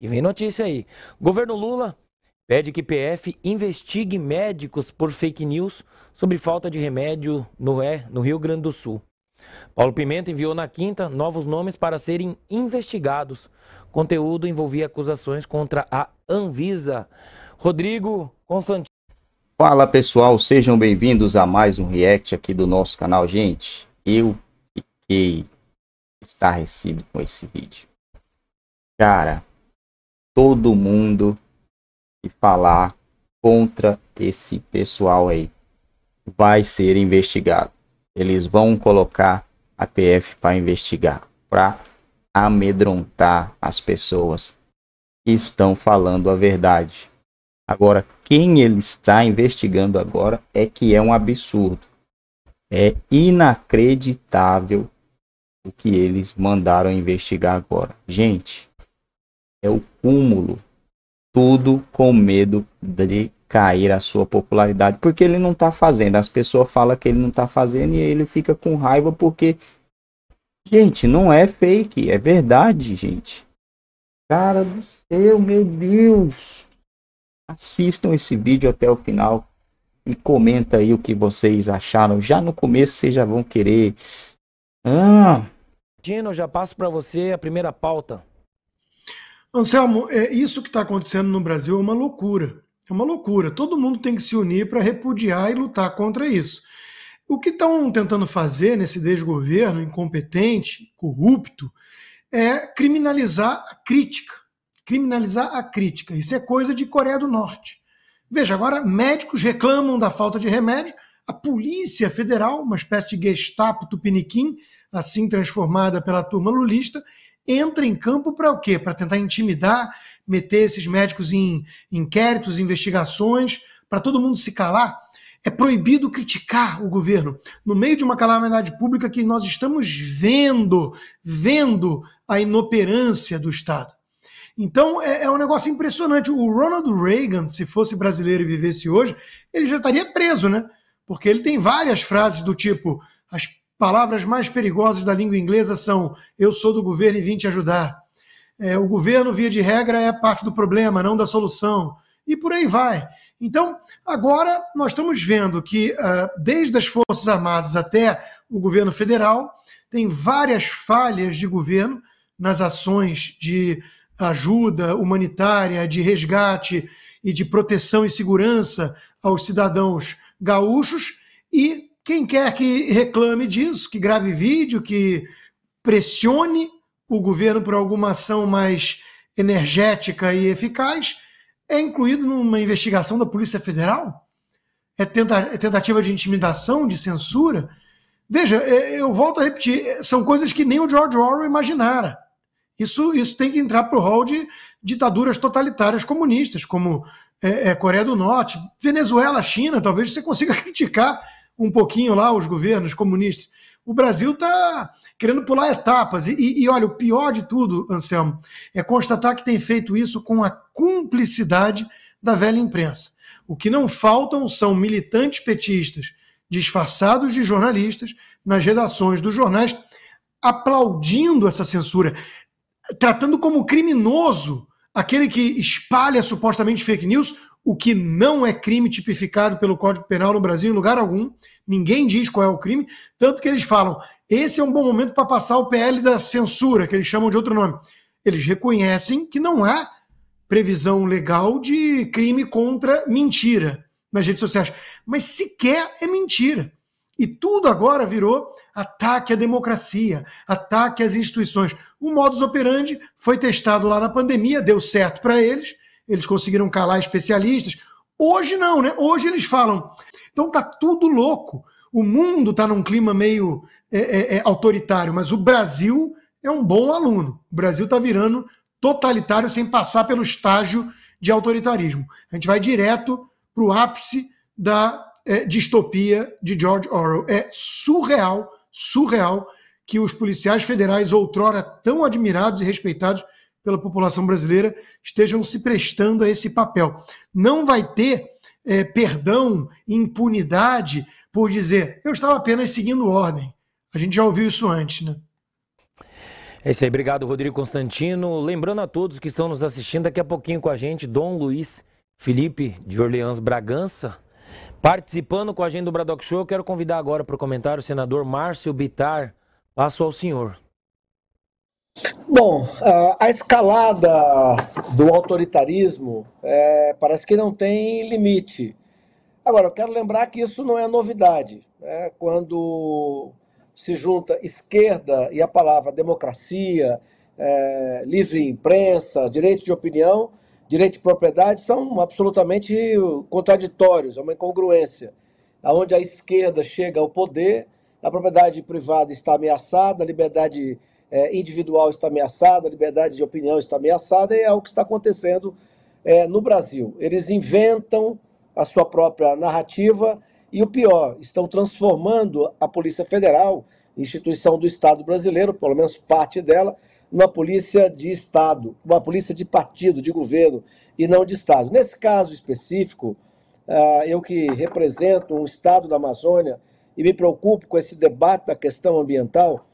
E vem notícia aí. Governo Lula pede que PF investigue médicos por fake news sobre falta de remédio no, e, é, no Rio Grande do Sul. Paulo Pimenta enviou na quinta novos nomes para serem investigados. conteúdo envolvia acusações contra a Anvisa. Rodrigo Constantino. Fala pessoal, sejam bem-vindos a mais um react aqui do nosso canal. Gente, eu fiquei estarrecido com esse vídeo. Cara, todo mundo e falar contra esse pessoal aí. Vai ser investigado. Eles vão colocar a PF para investigar, para amedrontar as pessoas que estão falando a verdade. Agora, quem ele está investigando agora é que é um absurdo. É inacreditável o que eles mandaram investigar agora. Gente, é o cúmulo. Tudo com medo de cair a sua popularidade, porque ele não está fazendo. As pessoas falam que ele não está fazendo e ele fica com raiva porque, gente, não é fake, é verdade, gente. Cara do céu, meu Deus! Assistam esse vídeo até o final e comenta aí o que vocês acharam. Já no começo vocês já vão querer. Ah. Dino, já passo para você a primeira pauta. Anselmo, é, isso que está acontecendo no Brasil é uma loucura. É uma loucura. Todo mundo tem que se unir para repudiar e lutar contra isso. O que estão tentando fazer nesse desgoverno incompetente, corrupto, é criminalizar a crítica. Criminalizar a crítica. Isso é coisa de Coreia do Norte. Veja, agora médicos reclamam da falta de remédio, a Polícia Federal, uma espécie de Gestapo tupiniquim, assim transformada pela turma lulista, entra em campo para o quê? Para tentar intimidar, meter esses médicos em inquéritos, investigações, para todo mundo se calar? É proibido criticar o governo no meio de uma calamidade pública que nós estamos vendo, vendo a inoperância do Estado. Então é, é, um negócio impressionante. O Ronald Reagan, se fosse brasileiro e vivesse hoje, ele já estaria preso, né? Porque ele tem várias frases do tipo: as palavras mais perigosas da língua inglesa são eu sou do governo e vim te ajudar. É, o governo, via de regra, é parte do problema, não da solução. E por aí vai. Então, agora nós estamos vendo que, ah, desde as Forças Armadas até o governo federal, tem várias falhas de governo nas ações de ajuda humanitária, de resgate e de proteção e segurança aos cidadãos gaúchos e quem quer que reclame disso, que grave vídeo, que pressione o governo por alguma ação mais energética e eficaz, é incluído numa investigação da Polícia Federal? É, tenta, é tentativa de intimidação, de censura? Veja, é, eu volto a repetir, é, são coisas que nem o George Orwell imaginara. Isso, isso tem que entrar para o rol de ditaduras totalitárias comunistas, como é, é, Coreia do Norte, Venezuela, China, talvez você consiga criticar um pouquinho lá os governos comunistas. O Brasil está querendo pular etapas. E, e, e olha, o pior de tudo, Anselmo, é constatar que tem feito isso com a cumplicidade da velha imprensa. O que não faltam são militantes petistas disfarçados de jornalistas nas redações dos jornais, aplaudindo essa censura, tratando como criminoso aquele que espalha supostamente fake news o que não é crime tipificado pelo Código Penal no Brasil em lugar algum. Ninguém diz qual é o crime, tanto que eles falam: esse é um bom momento para passar o PL da censura, que eles chamam de outro nome. Eles reconhecem que não há previsão legal de crime contra mentira nas redes sociais, mas sequer é mentira. E tudo agora virou ataque à democracia, ataque às instituições. O modus operandi foi testado lá na pandemia, deu certo para eles eles conseguiram calar especialistas. Hoje não, né? Hoje eles falam. Então tá tudo louco. O mundo está num clima meio é, é, é, autoritário, mas o Brasil é um bom aluno. O Brasil está virando totalitário sem passar pelo estágio de autoritarismo. A gente vai direto para o ápice da é, distopia de George Orwell. É surreal, surreal que os policiais federais, outrora tão admirados e respeitados, pela população brasileira estejam se prestando a esse papel. Não vai ter é, perdão, impunidade por dizer eu estava apenas seguindo ordem. A gente já ouviu isso antes, né? É isso aí, obrigado Rodrigo Constantino. Lembrando a todos que estão nos assistindo, daqui a pouquinho com a gente, Dom Luiz Felipe de Orleans Bragança, participando com a gente do Bradock Show. quero convidar agora para o comentário o senador Márcio Bitar. Passo ao senhor. Bom, a escalada do autoritarismo é, parece que não tem limite. Agora, eu quero lembrar que isso não é novidade. Né? Quando se junta esquerda e a palavra democracia, é, livre imprensa, direito de opinião, direito de propriedade, são absolutamente contraditórios, é uma incongruência. Onde a esquerda chega ao poder, a propriedade privada está ameaçada, a liberdade é, individual está ameaçada, a liberdade de opinião está ameaçada, e é o que está acontecendo é, no Brasil. Eles inventam a sua própria narrativa e o pior, estão transformando a Polícia Federal, instituição do Estado brasileiro, pelo menos parte dela, numa polícia de Estado, uma polícia de partido, de governo, e não de Estado. Nesse caso específico, ah, eu que represento um Estado da Amazônia e me preocupo com esse debate da questão ambiental,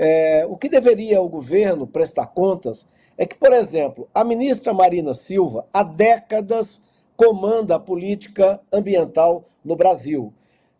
é, o que deveria o governo prestar contas é que, por exemplo, a ministra Marina Silva, há décadas, comanda a política ambiental no Brasil.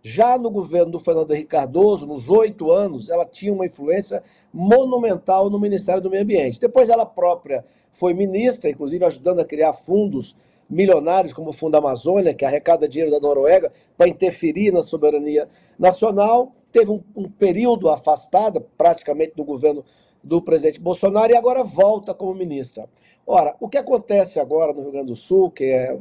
Já no governo do Fernando Henrique Cardoso, nos oito anos, ela tinha uma influência monumental no Ministério do Meio Ambiente. Depois, ela própria foi ministra, inclusive ajudando a criar fundos milionários como o Fundo Amazônia, que arrecada dinheiro da Noruega para interferir na soberania nacional. Teve um, um período afastado praticamente do governo do presidente Bolsonaro e agora volta como ministra. Ora, o que acontece agora no Rio Grande do Sul, que é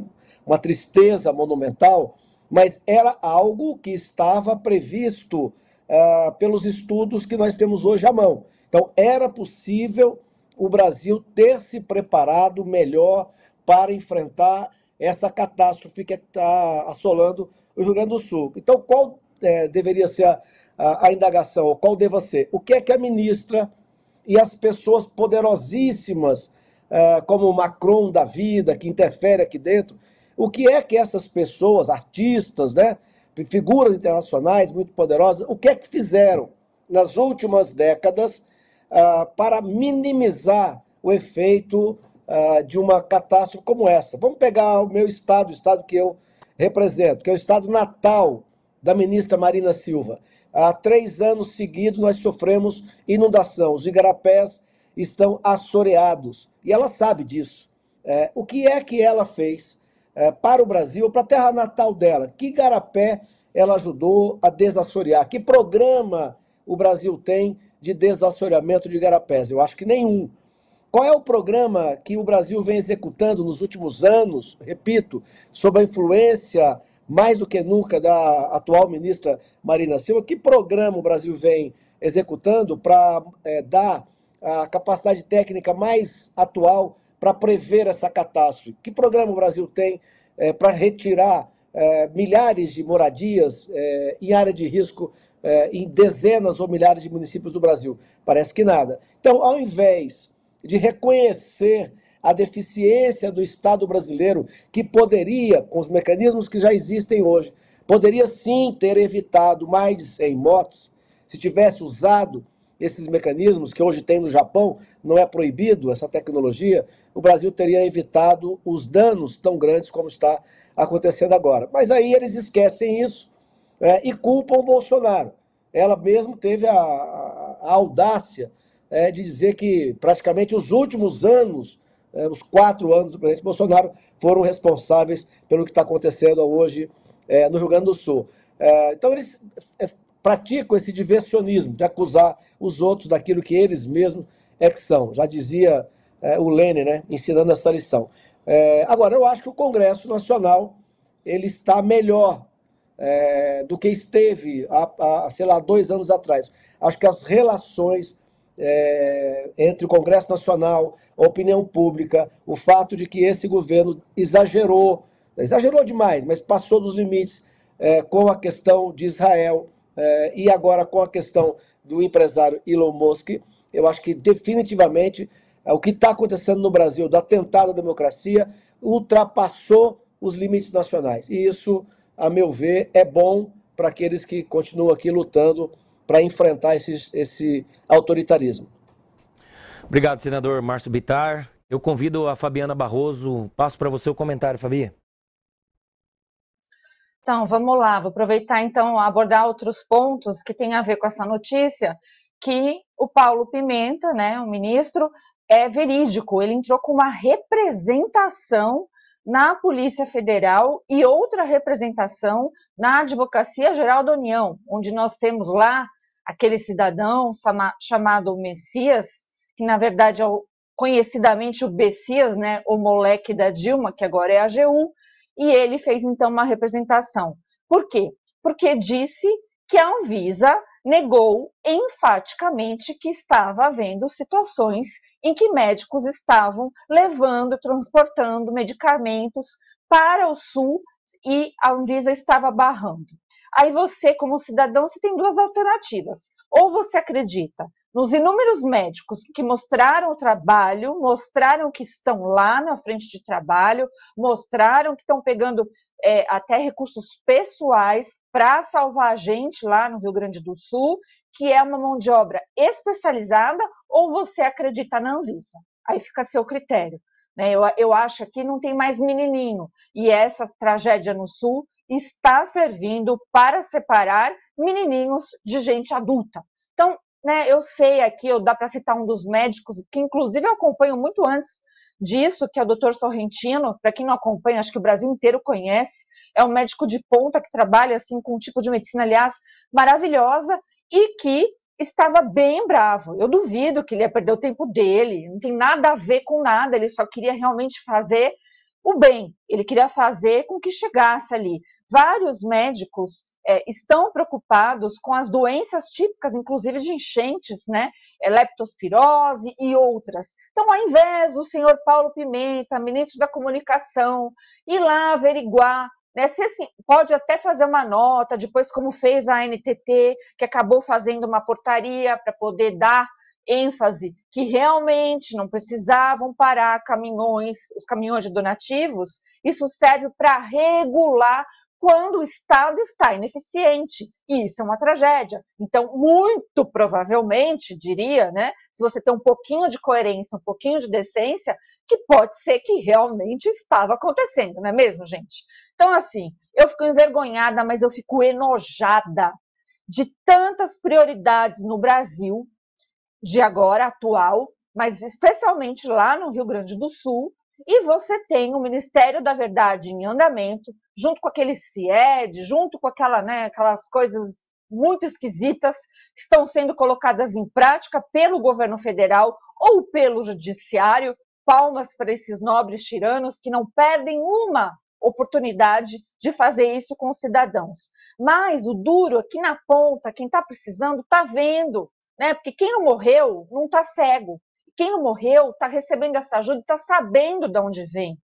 uma tristeza monumental, mas era algo que estava previsto uh, pelos estudos que nós temos hoje à mão. Então, era possível o Brasil ter se preparado melhor para enfrentar essa catástrofe que está assolando o Rio Grande do Sul. Então, qual é, deveria ser a, a, a indagação? Qual deva ser? O que é que a ministra e as pessoas poderosíssimas, uh, como o Macron da vida, que interfere aqui dentro, o que é que essas pessoas, artistas, né, figuras internacionais muito poderosas, o que é que fizeram nas últimas décadas uh, para minimizar o efeito ah, de uma catástrofe como essa. Vamos pegar o meu estado, o estado que eu represento, que é o estado natal da ministra Marina Silva. Há três anos seguidos nós sofremos inundação, os igarapés estão assoreados e ela sabe disso. É, o que é que ela fez é, para o Brasil, para a terra natal dela? Que igarapé ela ajudou a desassorear? Que programa o Brasil tem de desassoreamento de igarapés? Eu acho que nenhum. Qual é o programa que o Brasil vem executando nos últimos anos, repito, sob a influência mais do que nunca da atual ministra Marina Silva? Que programa o Brasil vem executando para é, dar a capacidade técnica mais atual para prever essa catástrofe? Que programa o Brasil tem é, para retirar é, milhares de moradias é, em área de risco é, em dezenas ou milhares de municípios do Brasil? Parece que nada. Então, ao invés de reconhecer a deficiência do Estado brasileiro, que poderia, com os mecanismos que já existem hoje, poderia sim ter evitado mais de 100 mortes se tivesse usado esses mecanismos que hoje tem no Japão, não é proibido essa tecnologia, o Brasil teria evitado os danos tão grandes como está acontecendo agora. Mas aí eles esquecem isso é, e culpam o Bolsonaro. Ela mesmo teve a, a, a audácia é, de dizer que praticamente os últimos anos, é, os quatro anos do presidente Bolsonaro, foram responsáveis pelo que está acontecendo hoje é, no Rio Grande do Sul. É, então, eles é, praticam esse diversionismo de acusar os outros daquilo que eles mesmos é que são. Já dizia é, o Lênin, né, ensinando essa lição. agora, eu acho que o Congresso Nacional ele está melhor do que esteve há, há, sei lá, dois anos atrás. Acho que as relações é, entre o Congresso Nacional, a opinião pública, o fato de que esse governo exagerou, exagerou demais, mas passou dos limites é, com a questão de Israel é, e agora com a questão do empresário Elon Musk. Eu acho que definitivamente é, o que está acontecendo no Brasil, do atentado à democracia, ultrapassou os limites nacionais. E isso, a meu ver, é bom para aqueles que continuam aqui lutando para enfrentar esse, esse autoritarismo. Obrigado, senador Márcio Bitar. Eu convido a Fabiana Barroso. Passo para você o comentário, Fabi. Então, vamos lá. Vou aproveitar então abordar outros pontos que têm a ver com essa notícia, que o Paulo Pimenta, né, o ministro, é verídico. Ele entrou com uma representação na Polícia Federal e outra representação na Advocacia Geral da União, onde nós temos lá aquele cidadão chamado Messias, que na verdade é o, conhecidamente o Bessias, né, o moleque da Dilma, que agora é a e ele fez então uma representação. Por quê? Porque disse que a Anvisa negou enfaticamente que estava havendo situações em que médicos estavam levando transportando medicamentos para o Sul e a Anvisa estava barrando. Aí você, como cidadão, você tem duas alternativas. Ou você acredita nos inúmeros médicos que mostraram o trabalho, mostraram que estão lá na frente de trabalho, mostraram que estão pegando é, até recursos pessoais para salvar a gente lá no Rio Grande do Sul, que é uma mão de obra especializada, ou você acredita na Anvisa. Aí fica a seu critério. Né? Eu, eu acho que não tem mais menininho. E essa tragédia no Sul está servindo para separar menininhos de gente adulta. Então, né, eu sei aqui, eu dá para citar um dos médicos, que inclusive eu acompanho muito antes disso, que é o Dr. Sorrentino, para quem não acompanha, acho que o Brasil inteiro conhece, é um médico de ponta que trabalha assim com um tipo de medicina, aliás, maravilhosa e que estava bem bravo. Eu duvido que ele ia perder o tempo dele, não tem nada a ver com nada, ele só queria realmente fazer o bem, ele queria fazer com que chegasse ali. Vários médicos é, estão preocupados com as doenças típicas, inclusive de enchentes, né? É, leptospirose e outras. Então, ao invés do senhor Paulo Pimenta, ministro da Comunicação, ir lá averiguar né? Se, assim, pode até fazer uma nota, depois, como fez a NTT, que acabou fazendo uma portaria para poder dar ênfase que realmente não precisavam parar caminhões, os caminhões de donativos, isso serve para regular quando o Estado está ineficiente. E isso é uma tragédia. Então, muito provavelmente, diria, né, se você tem um pouquinho de coerência, um pouquinho de decência, que pode ser que realmente estava acontecendo, não é mesmo, gente? Então, assim, eu fico envergonhada, mas eu fico enojada de tantas prioridades no Brasil de agora, atual, mas especialmente lá no Rio Grande do Sul. E você tem o Ministério da Verdade em andamento, junto com aquele CIED, junto com aquela, né, aquelas coisas muito esquisitas que estão sendo colocadas em prática pelo governo federal ou pelo judiciário. Palmas para esses nobres tiranos que não perdem uma oportunidade de fazer isso com os cidadãos. Mas o duro aqui na ponta, quem está precisando, está vendo né? Porque quem não morreu não está cego. Quem não morreu está recebendo essa ajuda, e está sabendo de onde vem.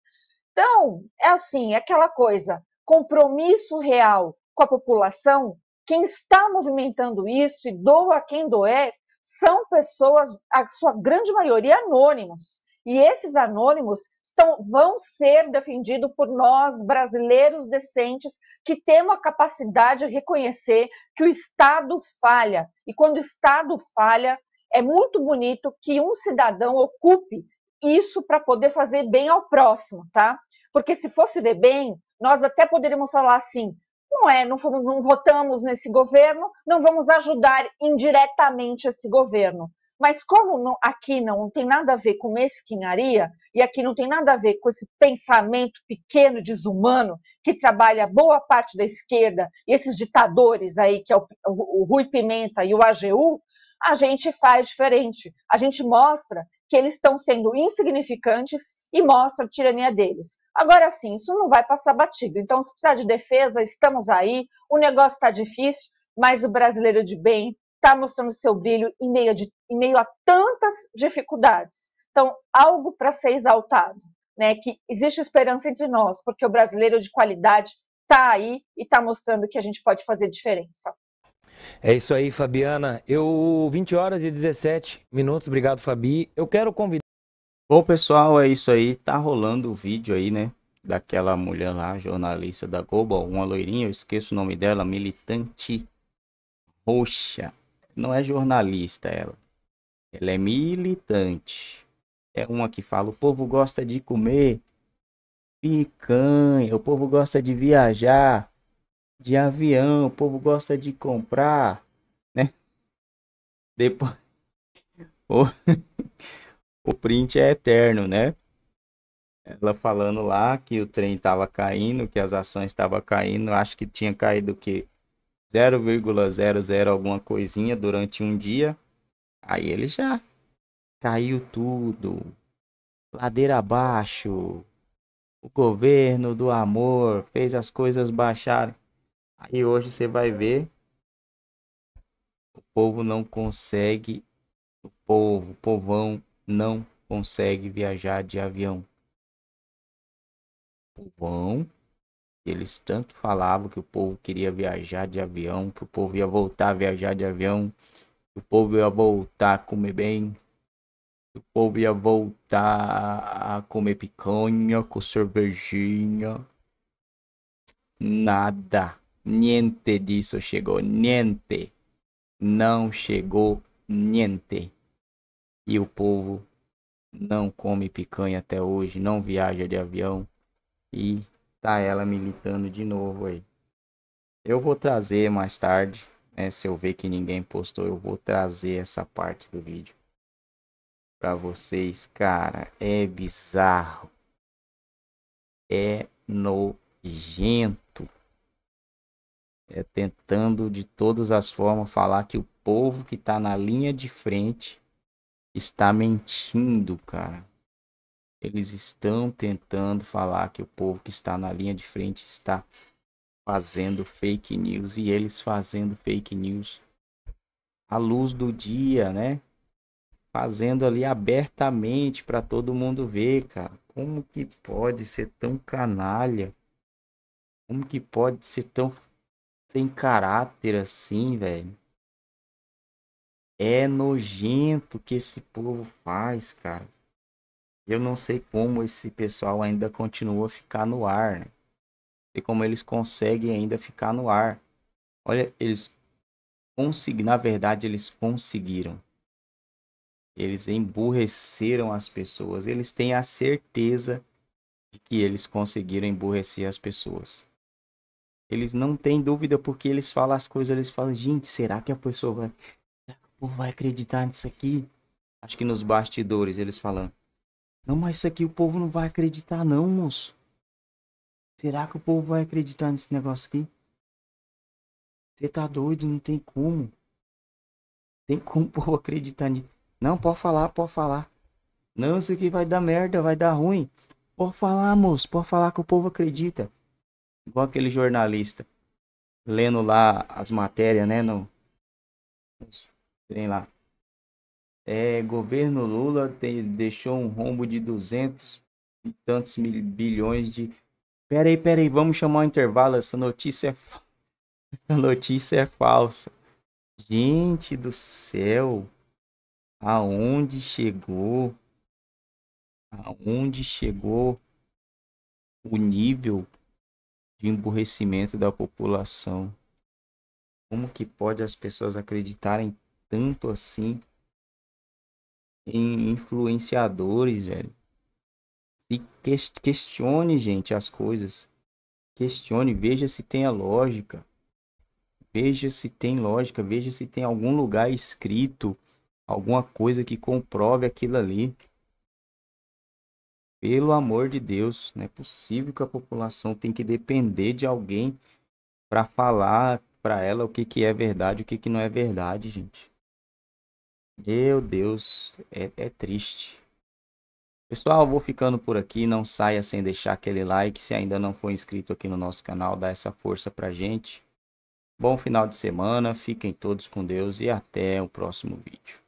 Então, é assim, é aquela coisa, compromisso real com a população, quem está movimentando isso e doa quem doer, são pessoas, a sua grande maioria, anônimos, e esses anônimos estão, vão ser defendidos por nós, brasileiros decentes, que temos a capacidade de reconhecer que o Estado falha. E quando o Estado falha, é muito bonito que um cidadão ocupe isso para poder fazer bem ao próximo, tá? Porque se fosse ver bem, nós até poderíamos falar assim: não é, não, fomos, não votamos nesse governo, não vamos ajudar indiretamente esse governo. Mas como não, aqui não, não tem nada a ver com mesquinharia, e aqui não tem nada a ver com esse pensamento pequeno, desumano, que trabalha boa parte da esquerda, e esses ditadores aí, que é o, o, o Rui Pimenta e o AGU, a gente faz diferente. A gente mostra que eles estão sendo insignificantes e mostra a tirania deles. Agora sim, isso não vai passar batido. Então, se precisar de defesa, estamos aí. O negócio está difícil, mas o brasileiro de bem está mostrando seu brilho em meio, de, em meio a tantas dificuldades. Então, algo para ser exaltado, né? Que existe esperança entre nós, porque o brasileiro de qualidade está aí e está mostrando que a gente pode fazer diferença. É isso aí, Fabiana. Eu 20 horas e 17 minutos. Obrigado, Fabi. Eu quero convidar. Bom, pessoal, é isso aí. Tá rolando o vídeo aí, né? Daquela mulher lá, jornalista da Globo, uma loirinha, eu esqueço o nome dela, militante roxa não é jornalista ela. Ela é militante. É uma que fala: o povo gosta de comer picanha, o povo gosta de viajar de avião, o povo gosta de comprar, né? Depois. O, o print é eterno, né? Ela falando lá que o trem estava caindo, que as ações estavam caindo, acho que tinha caído o quê? 0,00 alguma coisinha durante um dia, aí ele já caiu tudo. Ladeira abaixo. O governo do amor fez as coisas baixarem. Aí hoje você vai ver o povo não consegue, o povo, o povão não consegue viajar de avião. O povão eles tanto falavam que o povo queria viajar de avião, que o povo ia voltar a viajar de avião, que o povo ia voltar a comer bem, que o povo ia voltar a comer picanha com cervejinha. Nada, niente disso chegou, niente. Não chegou niente. E o povo não come picanha até hoje, não viaja de avião e Tá ela militando de novo aí. Eu vou trazer mais tarde, né? Se eu ver que ninguém postou, eu vou trazer essa parte do vídeo para vocês, cara. É bizarro. É nojento. É tentando de todas as formas falar que o povo que tá na linha de frente está mentindo, cara. Eles estão tentando falar que o povo que está na linha de frente está fazendo fake news e eles fazendo fake news à luz do dia, né? Fazendo ali abertamente para todo mundo ver, cara. Como que pode ser tão canalha? Como que pode ser tão sem caráter assim, velho? É nojento que esse povo faz, cara. Eu não sei como esse pessoal ainda continua a ficar no ar. Né? E como eles conseguem ainda ficar no ar. Olha, eles conseguiram. Na verdade, eles conseguiram. Eles emburreceram as pessoas. Eles têm a certeza de que eles conseguiram emburrecer as pessoas. Eles não têm dúvida porque eles falam as coisas, eles falam, gente, será que a pessoa vai. Será que o povo vai acreditar nisso aqui? Acho que nos bastidores eles falam. Não, mas isso aqui o povo não vai acreditar, não, moço. Será que o povo vai acreditar nesse negócio aqui? Você tá doido? Não tem como. Tem como o povo acreditar nisso. Não, pode falar, pode falar. Não, isso aqui vai dar merda, vai dar ruim. Pode falar, moço, pode falar que o povo acredita. Igual aquele jornalista lendo lá as matérias, né? No, trem lá. É, governo Lula tem, deixou um rombo de 200 e tantos mil, bilhões de. Peraí, peraí, vamos chamar o um intervalo. Essa notícia é, fa... Essa notícia é falsa. Gente do céu, aonde chegou? Aonde chegou o nível de emburrecimento da população? Como que pode as pessoas acreditarem tanto assim em influenciadores, velho. E que questione, gente, as coisas. Questione, veja se tem a lógica. Veja se tem lógica, veja se tem algum lugar escrito, alguma coisa que comprove aquilo ali. Pelo amor de Deus, não é possível que a população tem que depender de alguém para falar para ela o que, que é verdade, o que, que não é verdade, gente. Meu Deus, é, é triste. Pessoal, vou ficando por aqui. Não saia sem deixar aquele like. Se ainda não for inscrito aqui no nosso canal, dá essa força pra gente. Bom final de semana, fiquem todos com Deus e até o próximo vídeo.